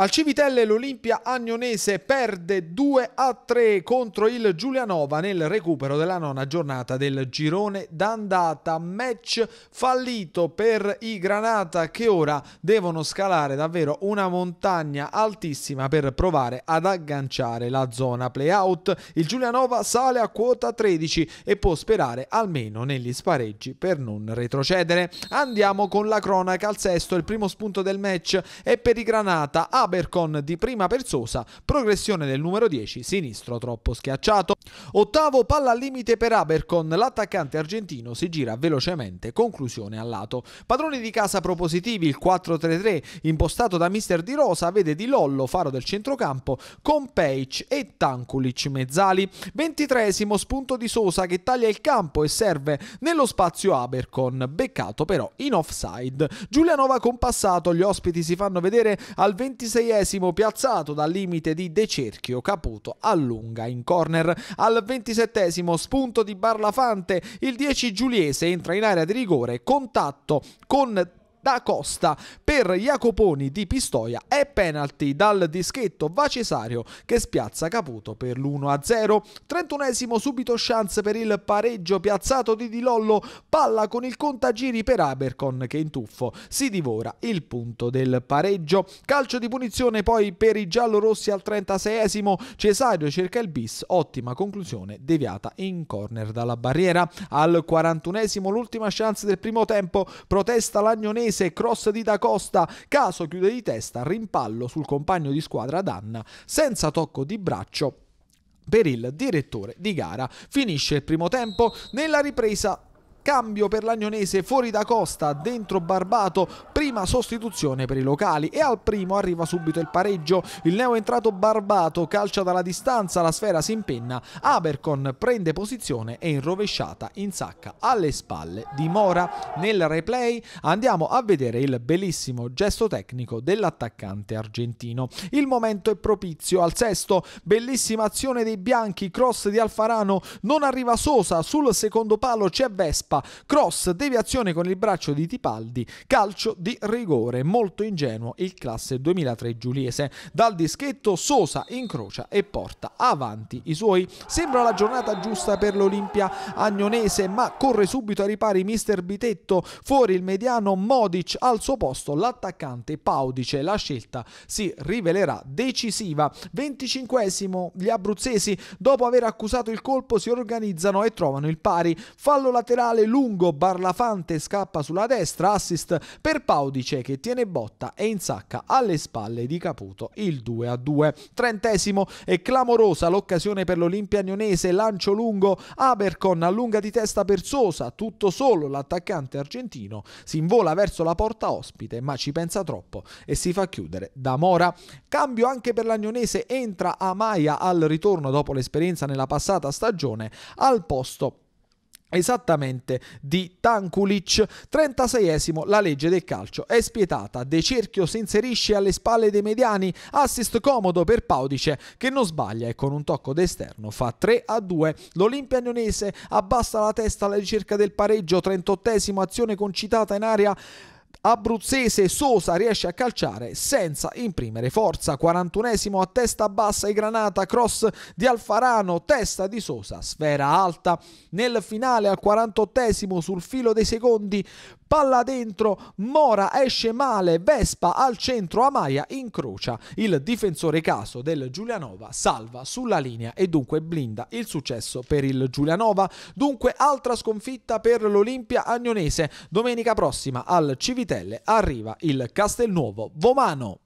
Al Civitelle l'Olimpia Agnonese perde 2 a 3 contro il Giulianova nel recupero della nona giornata del girone d'andata. Match fallito per i Granata che ora devono scalare davvero una montagna altissima per provare ad agganciare la zona playout. Il Giulianova sale a quota 13 e può sperare almeno negli spareggi per non retrocedere. Andiamo con la cronaca al sesto, il primo spunto del match è per i Granata. A Abercon di prima persosa, progressione del numero 10, sinistro troppo schiacciato. Ottavo palla al limite per Abercon, l'attaccante argentino si gira velocemente, conclusione a lato. Padroni di casa propositivi, il 4-3-3 impostato da mister Di Rosa vede Di Lollo faro del centrocampo con Peic e Tankulic mezzali. 23 spunto di Sosa che taglia il campo e serve nello spazio Abercon, beccato però in offside. Giulianova compassato, gli ospiti si fanno vedere al 26 26esimo piazzato dal limite di De Cerchio, Caputo allunga in corner. Al 27esimo spunto di Barlafante, il 10 Giuliese entra in area di rigore, contatto con da Costa per Jacoponi di Pistoia e penalty dal dischetto va Cesario che spiazza Caputo per l'1-0 31esimo subito chance per il pareggio piazzato di Di Lollo palla con il contagiri per Abercon che in tuffo si divora il punto del pareggio calcio di punizione poi per i giallorossi al 36esimo Cesario cerca il bis ottima conclusione deviata in corner dalla barriera al 41esimo l'ultima chance del primo tempo protesta l'Agnonese danese, cross di Da Costa, Caso chiude di testa, rimpallo sul compagno di squadra Danna, senza tocco di braccio per il direttore di gara. Finisce il primo tempo, nella ripresa Cambio per l'Agnonese fuori da Costa, dentro Barbato, prima sostituzione per i locali e al primo arriva subito il pareggio. Il neo entrato Barbato calcia dalla distanza, la sfera si impenna, Abercon prende posizione e in rovesciata in sacca alle spalle di Mora. Nel replay andiamo a vedere il bellissimo gesto tecnico dell'attaccante argentino. Il momento è propizio al sesto, bellissima azione dei bianchi, cross di Alfarano, non arriva Sosa, sul secondo palo c'è Vespa, cross, deviazione con il braccio di Tipaldi, calcio di di rigore molto ingenuo il classe 2003 giuliese. Dal dischetto Sosa incrocia e porta avanti i suoi. Sembra la giornata giusta per l'Olimpia agnonese ma corre subito ai ripari mister Bitetto, fuori il mediano Modic al suo posto l'attaccante Paudice. La scelta si rivelerà decisiva. 25esimo gli abruzzesi dopo aver accusato il colpo si organizzano e trovano il pari. Fallo laterale lungo Barlafante scappa sulla destra, assist per Paudice Audice che tiene botta e insacca alle spalle di Caputo il 2-2. a Trentesimo e clamorosa l'occasione per l'Olimpia Nionese, lancio lungo, Abercon allunga di testa per Sosa, tutto solo l'attaccante argentino si invola verso la porta ospite ma ci pensa troppo e si fa chiudere da Mora. Cambio anche per l'Agnonese, entra Amaya al ritorno dopo l'esperienza nella passata stagione al posto Esattamente di Tankulic, 36esimo, la legge del calcio è spietata, De Cerchio si inserisce alle spalle dei mediani, assist comodo per Paudice che non sbaglia e con un tocco d'esterno fa 3 a 2, l'Olimpia Nionese abbassa la testa alla ricerca del pareggio, 38esimo azione concitata in area abruzzese Sosa riesce a calciare senza imprimere forza. 41esimo a testa bassa e granata, cross di Alfarano, testa di Sosa, sfera alta. Nel finale al 48esimo sul filo dei secondi, palla dentro, Mora esce male, Vespa al centro, Amaia incrocia. Il difensore caso del Giulianova salva sulla linea e dunque blinda il successo per il Giulianova. Dunque altra sconfitta per l'Olimpia Agnonese. Domenica prossima al Civitano Montitelle arriva il Castelnuovo Vomano.